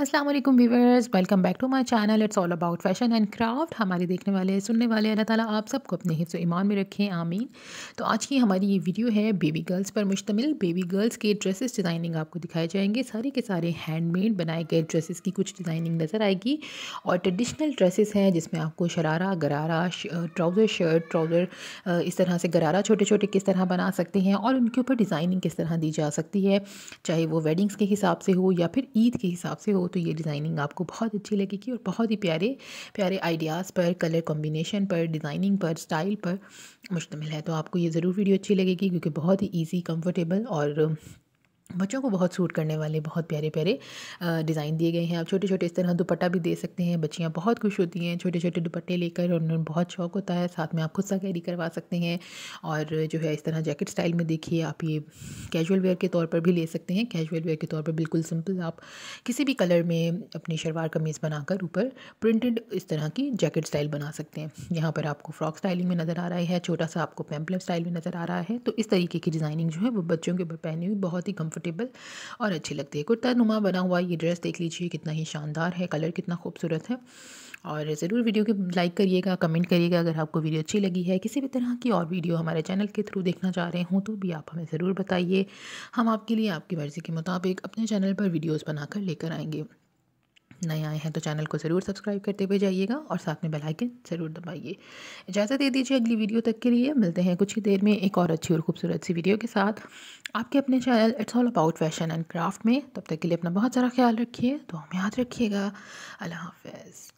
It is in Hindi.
अस्सलाम वालेकुम viewers welcome back to my channel it's all about fashion and craft हमारे देखने वाले सुनने वाले अल्लाह ताला आप सबको अपने हिस्सों ईमान में रखें आमीन तो आज की हमारी ये वीडियो है बेबी गर्ल्स पर मुश्तमिल बेबी गर्ल्स के ड्रेसेस डिज़ाइनिंग आपको दिखाए जाएंगे सारे के सारे हैंडमेड बनाए गए ड्रेसेस की कुछ डिज़ाइनिंग नज़र आएगी और ट्रेडिशनल ड्रेसेस हैं जिसमें आपको शरारा गरारा ट्राउज़र शर्ट ट्राउज़र इस तरह से गरारा छोटे छोटे किस तरह बना सकते हैं और उनके ऊपर डिज़ाइनिंग किस तरह दी जा सकती है चाहे वो वेडिंग्स के हिसाब से हो या फिर ईद के हिसाब से हो हो तो ये डिज़ाइनिंग आपको बहुत अच्छी लगेगी और बहुत ही प्यारे प्यारे आइडियाज़ पर कलर कॉम्बिनेशन पर डिज़ाइनिंग पर स्टाइल पर मुश्तमिल है तो आपको ये ज़रूर वीडियो अच्छी लगेगी क्योंकि बहुत ही ईजी कम्फर्टेबल और बच्चों को बहुत सूट करने वाले बहुत प्यारे प्यारे डिज़ाइन दिए गए हैं आप छोटे छोटे इस तरह दुपट्टा भी दे सकते हैं बच्चियाँ बहुत खुश होती हैं छोटे छोटे दुपट्टे लेकर उन्हें बहुत शौक होता है साथ में आप खुद सा कैरी करवा सकते हैं और जो है इस तरह जैकेट स्टाइल में देखिए आप ये कैजुअल वेयर के तौर पर भी ले सकते हैं कैजुअल वेयर के तौर पर बिल्कुल सिंपल आप किसी भी कलर में अपनी शलवार कमीज़ बनाकर ऊपर प्रिंटेड इस तरह की जैकेट स्टाइल बना सकते हैं यहाँ पर आपको फ्रॉक स्टाइलिंग में नज़र आ रहा है छोटा सा आपको पैम्पलेट स्टाइल में नज़र आ रहा है तो इस तरीके की डिज़ाइनिंग जो है वो बच्चों के ऊपर पहने हुई बहुत ही कम्फर्ट कंफर्टेबल और अच्छी लगती है कुर्ता नुमा बना हुआ ये ड्रेस देख लीजिए कितना ही शानदार है कलर कितना खूबसूरत है और ज़रूर वीडियो को लाइक करिएगा कमेंट करिएगा अगर आपको वीडियो अच्छी लगी है किसी भी तरह की और वीडियो हमारे चैनल के थ्रू देखना चाह रहे हों तो भी आप हमें ज़रूर बताइए हम आपके लिए आपकी मर्ज़ी के मुताबिक अपने चैनल पर वीडियोज़ बनाकर लेकर आएंगे नए आए हैं तो चैनल को ज़रूर सब्सक्राइब करते हुए जाइएगा और साथ में बेल आइकन ज़रूर दबाइए इजाज़त दे दीजिए अगली वीडियो तक के लिए मिलते हैं कुछ ही देर में एक और अच्छी और खूबसूरत सी वीडियो के साथ आपके अपने channel it's all about fashion and craft में तब तक के लिए अपना बहुत सारा ख्याल रखिए तो हम याद रखिएगा अल्लाह हाफिज़